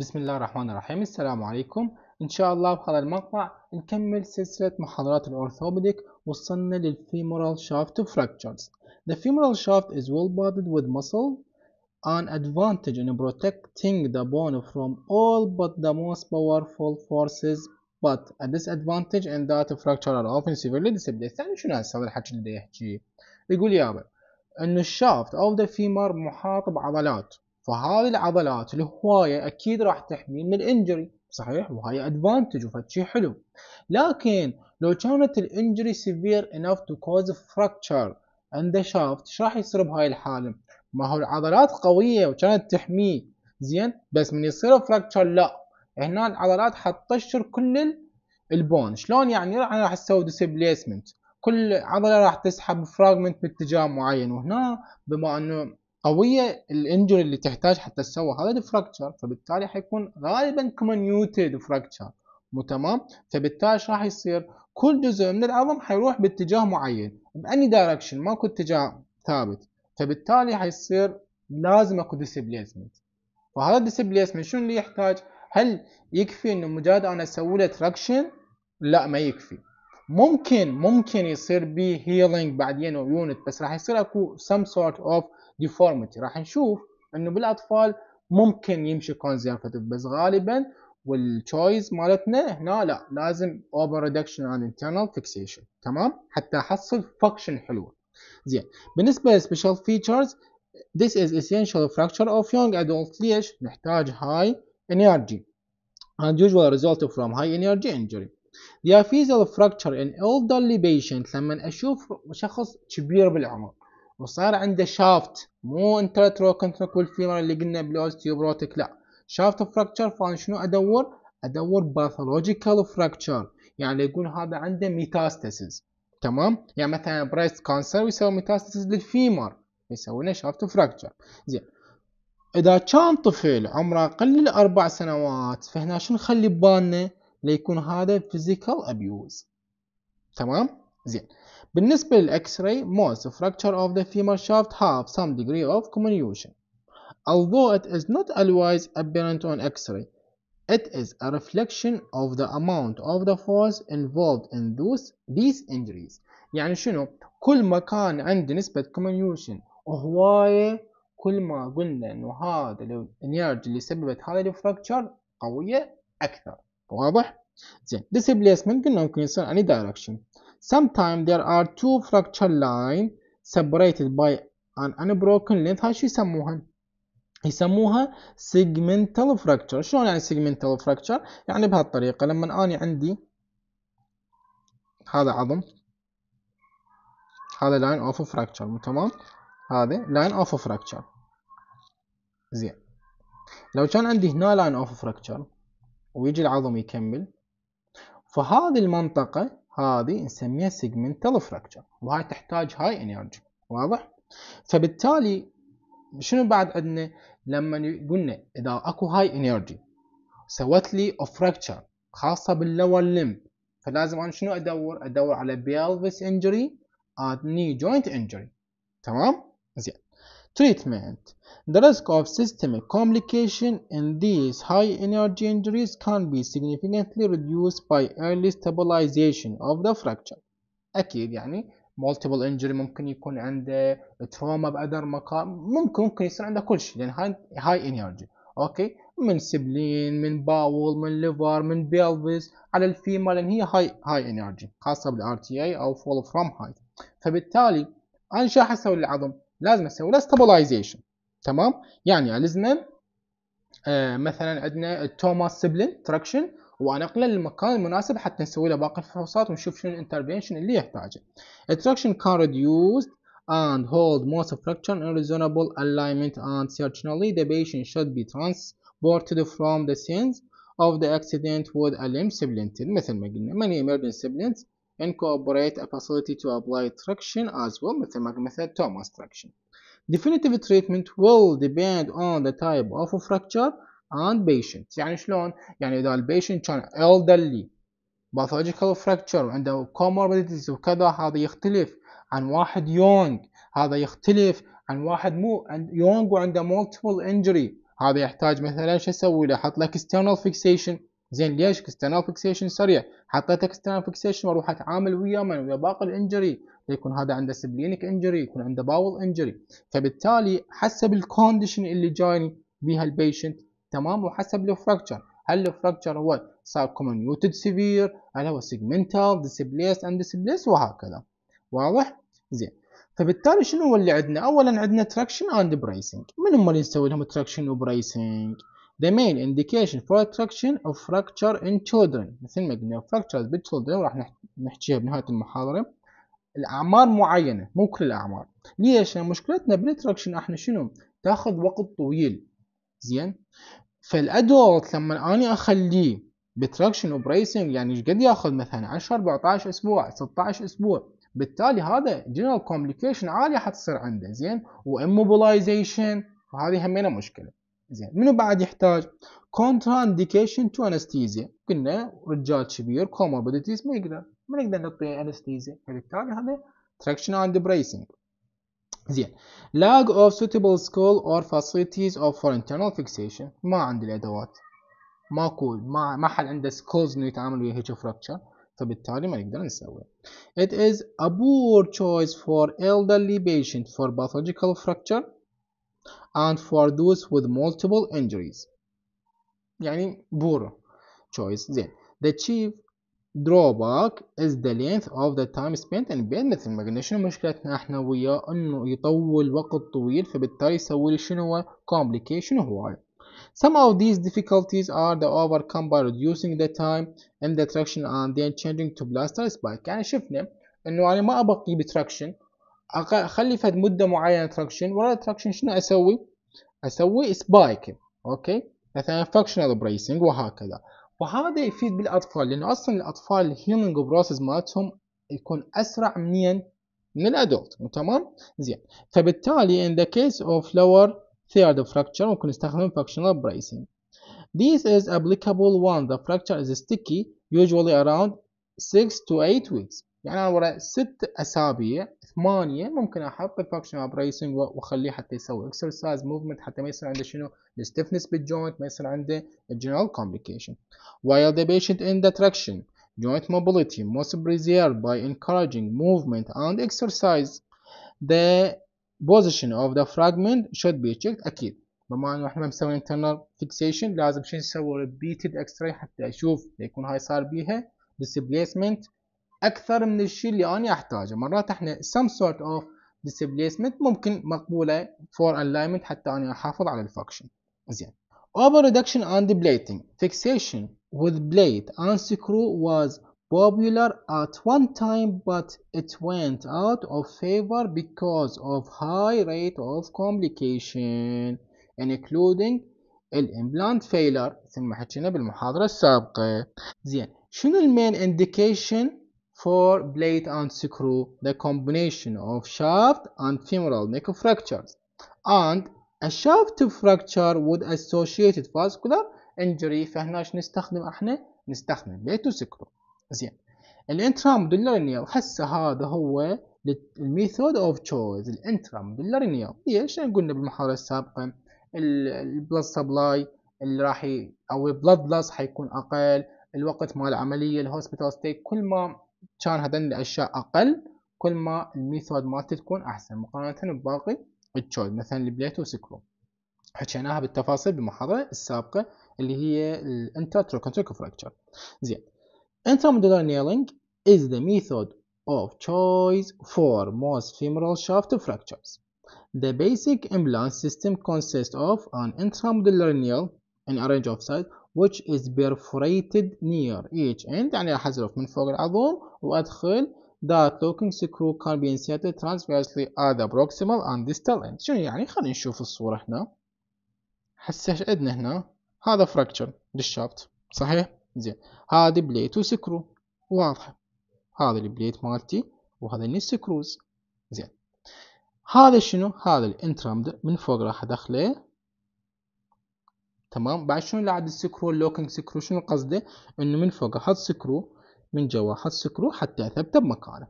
بسم الله الرحمن الرحيم السلام عليكم ان شاء الله بهذا المقطع نكمل سلسلة محاضرات الأورثوبيديك وصلنا للفيمورال shaft fractures The femoral shaft is well bodied with muscle an advantage in protecting the bone from all but the most powerful forces but a disadvantage in that fracture are often severely disablated يعني شنو هسه هذا الحكي اللي يحكيه يقول يابا انه الشافت of the femur محاط بعضلات فهذه العضلات الهوايه اكيد راح تحميه من الانجري صحيح وهاي ادفانتج وفد شيء حلو لكن لو كانت الانجري سيفير enough to cause fracture in the ايش راح يصير بهاي الحاله؟ ما هو العضلات قويه وكانت تحميه زين بس من يصير فراكتشر لا هنا العضلات حتطشر كل البون شلون يعني انا راح اسوي ديسبليسمنت كل عضله راح تسحب فراغمنت باتجاه معين وهنا بما انه قويه الانجري اللي تحتاج حتى تسوى هذا الفراكتشر فبالتالي حيكون غالبا كومنيوتد فراكتشر مو تمام فبالتالي راح يصير كل جزء من العظم حيروح باتجاه معين باني دايركشن ماكو اتجاه ثابت فبالتالي حيصير لازم اكو ديسبليسمنت فهذا الديسبليسمنت شنو اللي يحتاج هل يكفي انه مجرد انا اسوي له تراكشن لا ما يكفي ممكن ممكن يصير بي هيلينج بعدين ويونت بس راح يصير اكو سم سورت of ديفورميتي راح نشوف انه بالاطفال ممكن يمشي كونزرفتيف بس غالبا والتشويز مالتنا هنا لا لازم اوفر ريدكشن عن انترنال فيكسيشن تمام حتى احصل فاكشن حلوه زين بالنسبه للسبيشال فيتشرز This is essential fracture of young adults ليش؟ نحتاج high energy and usual result from high energy injury. The aphyseal fracture in elderly patients لما اشوف شخص كبير بالعمر وصار عنده شافت مو انترتروكنترك والفيمر اللي قلنا بالاوستيوبروتيك لا شافت فراكتشر فانا شنو ادور؟ ادور باثولوجيكال فراكتشر يعني يقول هذا عنده ميتاستاسيز تمام؟ يعني مثلا بريست كانسر ويسوي ميتاستاسيز للفيمر يسوي لنا شافت فراكتشر زين اذا كان طفل عمره اقل من اربع سنوات فهنا شنو نخلي ببالنا ليكون هذا فيزيكال ابيوز تمام زين بالنسبة للإكس راي most fracture of the femur shaft have some degree of comminution although it is not always apparent on X-ray it is a reflection of the amount of the force involved in those these injuries يعني شنو كل ما كان عندي نسبة comminution هواية كل ما قلنا انه هذا الانيرج اللي سببت هذا الفراكتشر قوية اكثر واضح؟ زين displacement قلنا ممكن يصير any direction Sometimes there are two fracture lines separated by an unbroken length هاي شو يسموها؟ يسموها segmental fracture شلون يعني segmental fracture؟ يعني بهالطريقة لما أنا عندي هذا عظم هذا line of fracture مو تمام هذا line of fracture. زين لو كان عندي هنا line of fracture ويجي العظم يكمل فهذه المنطقة هذه نسميها سيجمنتال فراكشر وهاي تحتاج هاي انرجي واضح فبالتالي شنو بعد عندنا لما قلنا اذا اكو هاي انرجي سوت لي فراكشر خاصه باللور لم فلازم انا شنو ادور ادور على بيلفس انجري ادني جوينت انجري تمام زين Treatment The risk of systemic complication in these high-energy injuries can be significantly reduced by early stabilization of the fracture. أكيد يعني multiple injury ممكن يكون عنده trauma بأدر مقام ممكن ممكن يصير عنده كل شيء لأن high energy. أوكي من سبلين من باول من ليفر من بيلفس على الفيما لأن هي high, high energy خاصة بالRTA أو fall from height فبالتالي أنا شو راح أسوي للعظم؟ لازم اسوي له stabilization تمام يعني لازم آه مثلا عندنا توماس سبلين تراكشن وانقله للمكان المناسب حتى نسوي له باقي الفحوصات ونشوف شنو الانترفينشن اللي يحتاجه. التراكشن كان reduced and hold most of fracture in reasonable alignment and certainly the patient should be transported from the scenes of the accident with a limb splint مثل ما قلنا many emergency siblings incorporate a facility to apply traction as well مثل ما مثل توماس traction. Definitive treatment will depend on the type of fracture and patient. يعني شلون؟ يعني إذا البيشنت كان elderly pathological fracture وعنده comorbidities وكذا هذا يختلف عن واحد young هذا يختلف عن واحد مو young وعنده multiple injury هذا يحتاج مثلا شو اسوي له؟ احط لك external fixation زين ليش اكسترنال فيكسيشن سريع حطيت اكسترنال فيكسيشن واروح اتعامل وياه من يعني ويا باقي الانجري يكون هذا عنده سبلينك انجري يكون عنده باول انجري فبالتالي حسب الكونديشن اللي جايني بها البيشنت تمام وحسب الفراكشر هل الفراكشر هو صار كومنيوتد سيفير هل هو سيجمنتال ديسبليس اند ديسبليس وهكذا واضح زين فبالتالي شنو هو اللي عندنا اولا عندنا تراكشن اند بريسنج من هم اللي نسوي لهم تراكشن وبريسنج The main indication for traction of fracture in children مثل ما قلنا fractures in children وراح نحكيها بنهاية المحاضرة الأعمار معينة مو كل الأعمار ليش؟ لأن مشكلتنا بالتراكشن احنا شنو؟ تاخذ وقت طويل زين فالادولت لما اني اخليه بتراكشن وبريسنج يعني ايش قد ياخذ مثلا 10 14 اسبوع 16 اسبوع بالتالي هذا جنرال كومبليكيشن عاليه حتصير عنده زين واموبلايزيشن وهذه همينه مشكله زين منو بعد يحتاج contraindication to anesthesia قلنا رجال كبير comorbidities ما يقدر ما نقدر نعطيه انستيزيا فبالتالي هذا traction and bracing زين lack of suitable skull or facilities of for internal fixation ما عندي الادوات ماكو ما ما حد عنده سكولز انه يتعامل ويا هيك فراكشر فبالتالي ما نقدر نسوي it is a poor choice for elderly patient for pathological fracture and for those with multiple injuries يعني poor choice then the chief drawback is the length of the time spent in bed مثل ما قلنا شنو مشكلتنا احنا وياه انه يطول وقت طويل فبالتالي يسوي لي شنو هو complication هواية Some of these difficulties are the overcome by reducing the time in the traction and then changing to blaster spike يعني شفنا انه انا ما ابقي بتراكشن اخلي فد مده معينه تراكشن ورا التراكشن شنو اسوي؟ اسوي سبايك اوكي مثلا فاكشنال بريسنج وهكذا وهذا يفيد بالاطفال لانه اصلا الاطفال الهيلينج بروسس مالتهم يكون اسرع منين؟ من الادولت تمام؟ زين فبالتالي in the case of lower third fracture ممكن نستخدم functional bracing. This is applicable when the fracture is sticky usually around 6 to 8 weeks يعني انا ورا 6 اسابيع 8 ممكن احط الفاكشن اب ريسنج واخليه حتى يسوي اكسرسايز موفمنت حتى ما يصير عنده شنو الستفنس بالجوينت ما يصير عنده general complication while the patient in the traction joint mobility must preserved by encouraging movement and exercise the position of the fragment should be checked اكيد بما انه احنا مسويين internal fixation لازم شو نسوي repeated x-ray حتى اشوف يكون هاي صار بيها displacement أكثر من الشيء اللي أنا أحتاجه مرات إحنا some sort of displacement ممكن مقبولة for alignment حتى أنا أحافظ على الفاكشن زين over reduction and plating fixation with blade and screw was popular at one time but it went out of favor because of high rate of complication including الامبلانت failure مثل ما حكينا بالمحاضرة السابقة زين شنو المين indication for plate and screw the combination of shaft and femoral neck fractures and a shaft fracture with associated vascular injury فهنا شو نستخدم احنا نستخدم بليت وسكرو زين الانترامودولارينيال هسه هذا هو الميثود اوف تشويز الانترامودولارينيال ليش إيه، قلنا بالمحاضره السابقه البلد سبلاي اللي راح او البلد لس حيكون اقل الوقت مال العمليه الهوسبيتال ستيك كل ما كان هذين الاشياء اقل كل ما الميثود مالته تكون احسن مقارنه بباقي التشويد مثلا البليت وسكرو حكيناها بالتفاصيل بالمحاضره السابقه اللي هي الانتر تروكنتريك فراكتشر زين مودولار نيلينج is the method of choice for most femoral shaft fractures. The basic implant system consists of an intramedullary nail in a range of size which is perforated near each end يعني راح أزرف من فوق العظم وأدخل that locking screw can be inserted transversely at the proximal and distal end شنو يعني خلينا نشوف الصورة هنا هسه ايش عندنا هنا هذا fracture للشافت صحيح زين هذه بليت وسكرو واضحة هذا البليت مالتي وهذا السكروز زين هذا شنو هذا الانترمد من فوق راح ادخله تمام بعد شنو العد السكرو اللوكنج سكرو شنو قصده انه من فوق احط سكرو من جوا احط سكرو حتى اثبته بمكانه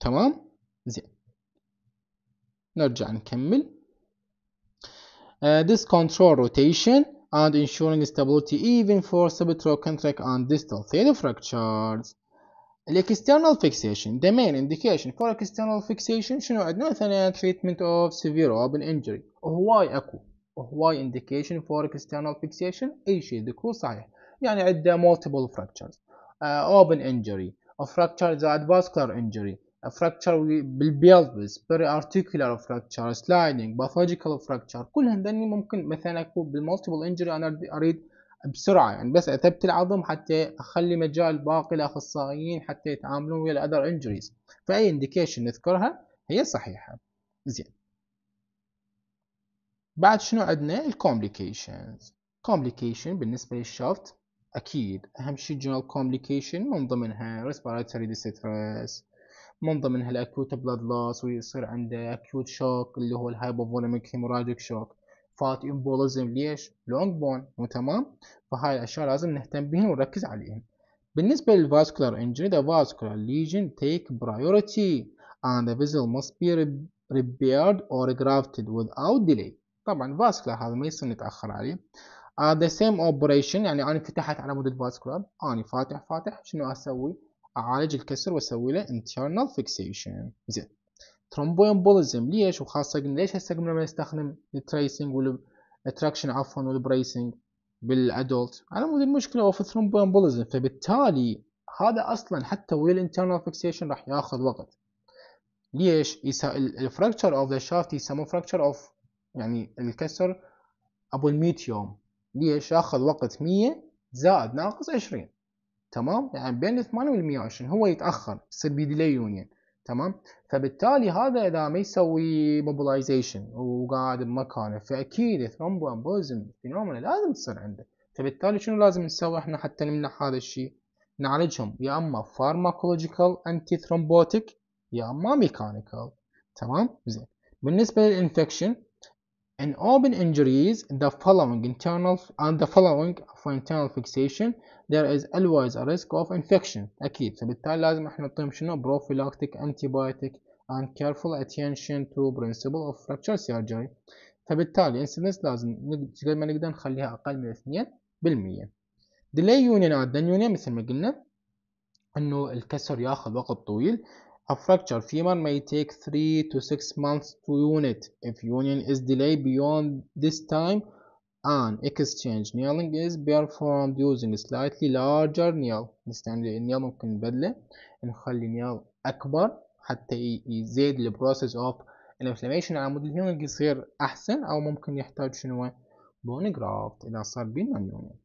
تمام زين نرجع نكمل uh, this control rotation and ensuring stability even for subtrochanteric and distal thin fractures external fixation the main indication for external fixation شنو عندنا مثلا treatment of severe open injury هواي اكو وهواي indication for external fixation أي شيء ذكروه صحيح يعني عنده multiple fractures uh, open injury a fracture زائد vascular injury a fracture بالبيلفس periarticular fracture sliding pathological fracture كل هذني ممكن مثلا اكون بالمالتيبل انجري انا اريد بسرعه يعني بس اثبت العظم حتى اخلي مجال باقي لاخصائيين حتى يتعاملون ويا الاذر انجريز فاي انديكيشن نذكرها هي صحيحه زين بعد شنو عندنا الكومبليكيشنز كومبليكيشن بالنسبه للشفط اكيد اهم شيء جنرال كومبليكيشن من ضمنها ريسبيراتوري ديستريس من ضمنها الاكوت بلاد لوس ويصير عنده اكوت شوك اللي هو الهايبوفوليميك هيموراجيك شوك فات امبوليزم ليش لونج بون مو تمام فهاي الاشياء لازم نهتم بهن ونركز عليهم بالنسبه للفاسكولار انجري the vascular lesion take priority and the vessel must be repaired or grafted without delay طبعا فاسكلا هذا ما يصير نتاخر عليه uh, the same operation يعني انا فتحت على مود الفاسكلا انا فاتح فاتح شنو اسوي اعالج الكسر واسوي له internal fixation زين ترومبوامبوليزم ليش وخاصه قلنا ليش هسه قلنا ما نستخدم التريسنج والاتراكشن عفوا والبريسنج بالادولت على مود المشكله اوف في فبالتالي هذا اصلا حتى ويا الانترنال فيكسيشن راح ياخذ وقت ليش الفراكشر اوف ذا شافت يسموه فراكشر اوف يعني الكسر أبو ال 100 يوم ليش آخذ وقت 100 زائد ناقص 20 تمام يعني بين ال 8 وال 120 هو يتأخر يصير بديلي يونيون تمام فبالتالي هذا إذا ما يسوي موبلايزيشن وقاعد بمكانه فأكيد ثرومبو أمبوزم فينومينا لازم تصير عنده فبالتالي شنو لازم نسوي احنا حتى نمنع هذا الشيء نعالجهم يا اما فارماكولوجيكال انتي ثرومبوتيك يا اما ميكانيكال تمام زين بالنسبه للانفكشن In open injuries, the following internal and the following for internal fixation, there is always a risk of infection. أكيد. فبالتالي لازم احنا نعطيهم شنو؟ prophylactic, antibiotic, and careful attention to principle of fracture surgery. فبالتالي incidence لازم قد ما نقدر نخليها أقل من 2%. delay union عدنا union مثل ما قلنا إنه الكسر ياخذ وقت طويل A fracture femur may take 3 to 6 months to unit If union is delayed beyond this time, an exchange nailing is performed using slightly larger nail. نستعمل النيل ممكن نبدله نخلي نيل أكبر حتى يزيد ال process of inflammation على مود الهيونج يصير أحسن أو ممكن يحتاج شنو بون جرافت إذا صار بينا اليونين.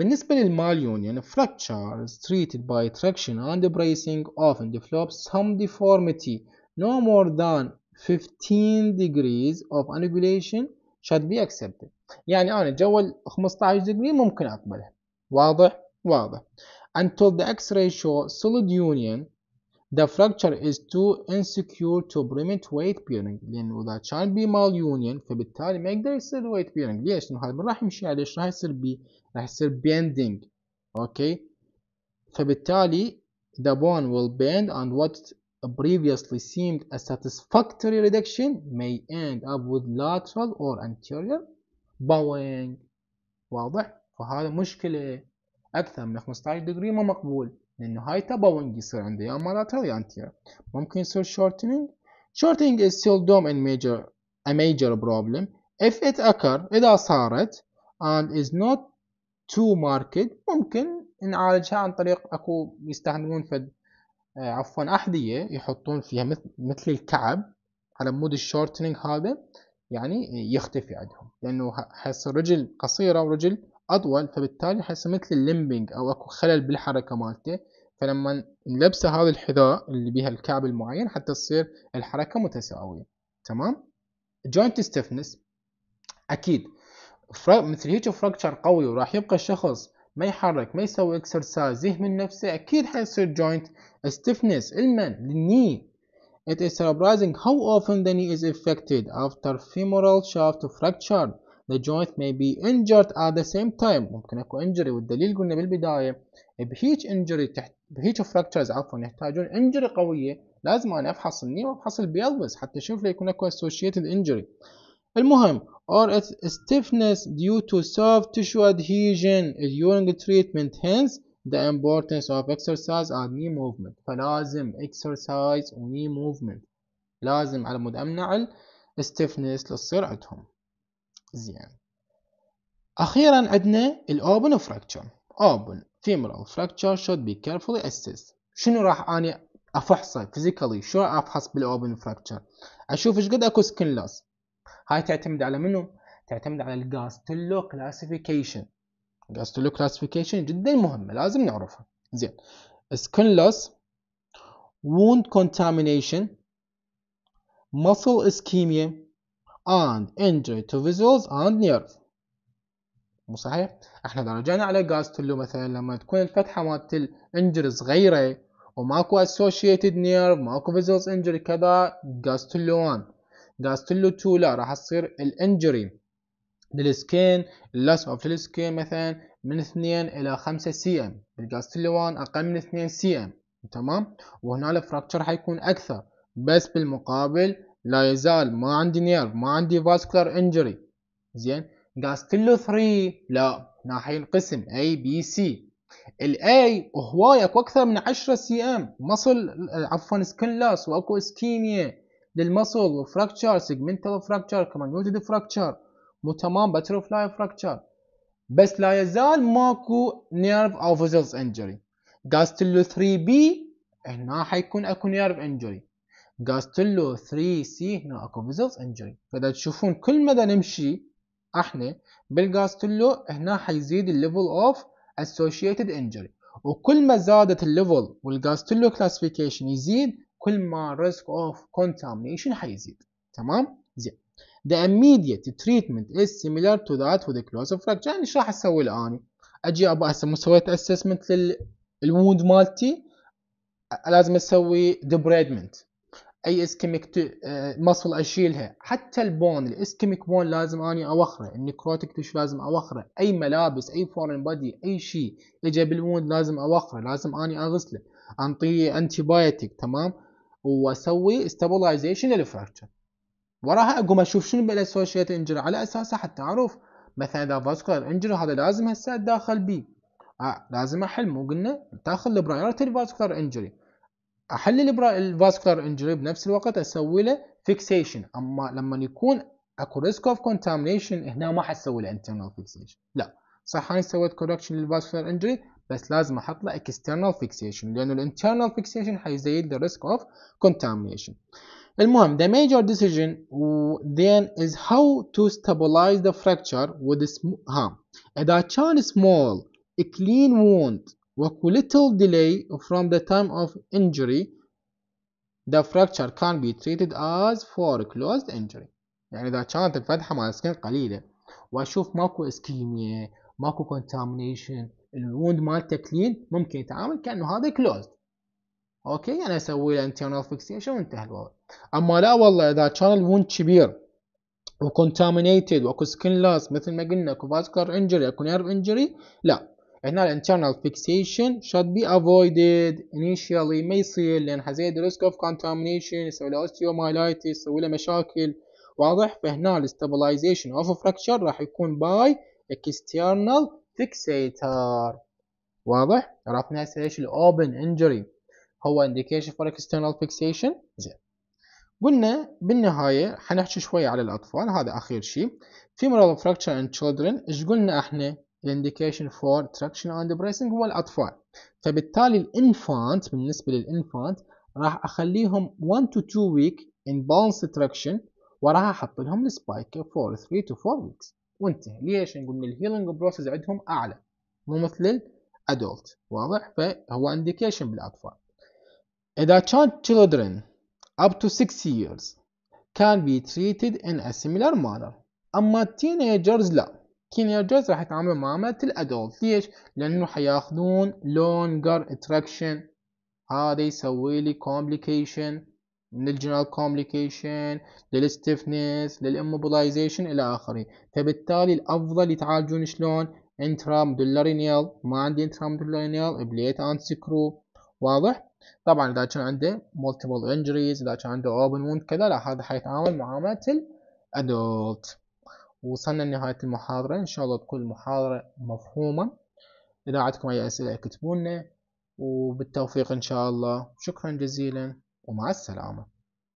بالنسبة للمال fracture fractures treated by traction and bracing often develop some deformity. No more than 15 degrees of angulation should be accepted. يعني أنا جو ال 15 دجري ممكن أقبله. واضح؟ واضح. Until the X-ray show solid union the fracture is too insecure to permit weight bearing لأن وذا child be malunion فبالتالي ما يقدر يصير weight bearing ليش؟ لأن هذا راح يمشي عليه راح يصير بيه؟ راح يصير bending اوكي فبالتالي the bone will bend and what previously seemed a satisfactory reduction may end up with lateral or anterior bowing واضح؟ فهذا مشكلة أكثر من 15 دقيقة ما مقبول لأنه هاي تبعه يصير عنده يا مراتل يا anterior ممكن يصير شورتنج شورتنج is still dumb and major a major problem if it occur إذا صارت and is not to market ممكن نعالجها عن طريق اكو يستخدمون فد آه، عفوا أحذية يحطون فيها مثل, مثل الكعب على مود الشورتنج هذا يعني يختفي عندهم لأنه حس رجل قصيرة ورجل اطول فبالتالي حيصير مثل الليمبنج او اكو خلل بالحركه مالته فلما نلبسه هذا الحذاء اللي بها الكعب المعين حتى تصير الحركه متساويه تمام جوينت ستيفنس اكيد مثل هيك فراكشر قوي وراح يبقى الشخص ما يحرك ما يسوي اكسرسايز يهمل نفسه اكيد حيصير جوينت stiffness المن للني It is surprising how often the knee is affected after femoral shaft fracture the joint may be injured at the same time ممكن اكو injury والدليل قلنا بالبداية بهيج injury تحت بهيج fractures عفوا يحتاجون injury قوية لازم انا افحص الني وافحص البيلفس حتى اشوف لي يكون اكو associated injury المهم or its stiffness due to soft tissue adhesion during treatment hence the importance of exercise and knee movement فلازم exercise و knee movement لازم على مود امنع stiffness لتصير عندهم زين اخيرا عندنا الاوبن فراكتشر اوبن فيمورال فراكتشر should be carefully assessed شنو راح اني افحصه فيزيكالي شو افحص بالاوبن فراكتشر اشوف ايش قد اكو سكن لوس هاي تعتمد على منو تعتمد على الجاستلو كلاسيفيكيشن الجاستلو كلاسيفيكيشن جدا مهمه لازم نعرفها زين سكن لوس wound contamination muscle ischemia and injury to visuals and nerves مو صحيح؟ احنا اذا رجعنا على جاز تلو مثلا لما تكون الفتحة مالت الانجري صغيرة وماكو associated nerve ماكو visuals injury كذا جاز تلو 1 جاز تلو 2 لا راح تصير الانجري للسكين اللسعة في السكين مثلا من 2 الى 5 سي ام بالجاز تلو 1 اقل من 2 سي ام تمام وهنا الفراكتشر حيكون اكثر بس بالمقابل لا يزال ما عندي نيرف ما عندي فاسكولار انجري زين جاز كله 3 لا ناحية القسم B C ال الاي هواي اكو اكثر من 10 سي ام مصل عفوا سكن لاس واكو اسكيميا للمصل وفراكتشر سيجمنتال فراكتشر كمان يوجد فراكتشر مو تمام باترفلاي فراكتشر بس لا يزال ماكو نيرف او فيزلز انجري جاستلو 3 بي هنا حيكون اكو نيرف انجري جاستلو 3 سي هنا اكو فيزلز انجري فدا تشوفون كل مدى نمشي احنا بالجاستلو هنا حيزيد الليفل اوف اسوشيتد injury وكل ما زادت الليفل والجاستلو كلاسيفيكيشن يزيد كل ما ريسك اوف contamination حيزيد تمام زين The immediate treatment is similar to that with the close of fracture يعني شو راح اسوي الان؟ اجي ابى اسوي سويت assessment للوند مالتي لازم اسوي debridement اي اسكيميك مصل آه، اشيلها حتى البون الاسكيميك بون لازم اني اوخره النكروتيك تش لازم اوخره اي ملابس اي فورن بادي اي شيء اجى بالوند لازم اوخره لازم اني اغسله انطيه انتي بايوتيك تمام واسوي استابلايزيشن للفراكشر وراها اقوم اشوف شنو بالاسوشيت انجري على اساسها حتى اعرف مثلا اذا فاسكولار انجري هذا لازم هسه اتداخل بيه آه لازم احل مو قلنا تاخذ البرايورتي الفاسكولار انجري احلل الفاسكولار انجري بنفس الوقت اسوي له فيكسيشن اما لما يكون اكو ريسك اوف كونتامينيشن هنا ما حسوي له انترنال فيكسيشن لا صح انا سويت كوركشن للفاسكولار انجري بس لازم احط له اكسترنال فيكسيشن لانه الانترنال فيكسيشن حيزيد الريسك ريسك اوف كونتامينيشن المهم the major decision then is how to stabilize the fracture with harm. إذا كان small a clean wound little delay from the time of injury the fracture can be treated as closed injury يعني إذا كانت الفتحة مال السكن قليلة وأشوف ماكو اسكيميا ماكو contamination الوند مالته كلين ممكن يتعامل كأنه هذا كلوزد أوكي يعني أسوي له انترنال فيكسيشن وانتهى الوضع أما لا والله إذا كان الوند كبير وكونتامينيتد واكو سكن لاس مثل ما قلنا اكو فاسكر انجري اكو نيرف انجري لا عندنا internal fixation should be avoided initially ما يصير لان حزيد risk of contamination يسوي له osteomyelitis يسوي له مشاكل واضح فهنا stabilization of fracture راح يكون by external fixator واضح عرفنا هسه ليش open injury هو indication for external fixation زين قلنا بالنهاية حنحكي شوية على الأطفال هذا أخير شيء في مرض fracture in children إيش قلنا إحنا الانديكيشن فور تراكشن اند بريسنج هو الاطفال فبالتالي الانفانت بالنسبه للانفانت راح اخليهم 1 تو 2 ويك ان بالانس تراكشن وراح احط لهم سبايك فور 3 تو 4 ويكس وانتهى ليش نقول الهيلينج بروسيس عندهم اعلى مو مثل الادولت واضح فهو انديكيشن بالاطفال اذا كان children up to 6 years can be treated in a similar manner اما التينيجرز لا كينيرجرز راح يتعاملوا معاملة الادولت ليش؟ لانه حياخذون longer اتراكشن هذا يسوي لي complication من الجنرال complication للstiffness للimmobilization الى اخره فبالتالي الافضل يتعالجون شلون؟ مدولارينيال ما عندي مدولارينيال بليت اند سكرو واضح؟ طبعا اذا كان عنده multiple injuries اذا كان عنده open wound كذا لا هذا حيتعامل معاملة الادولت وصلنا لنهاية المحاضرة إن شاء الله تكون المحاضرة مفهومة إذا عندكم أي أسئلة اكتبونا وبالتوفيق إن شاء الله شكرا جزيلا ومع السلامة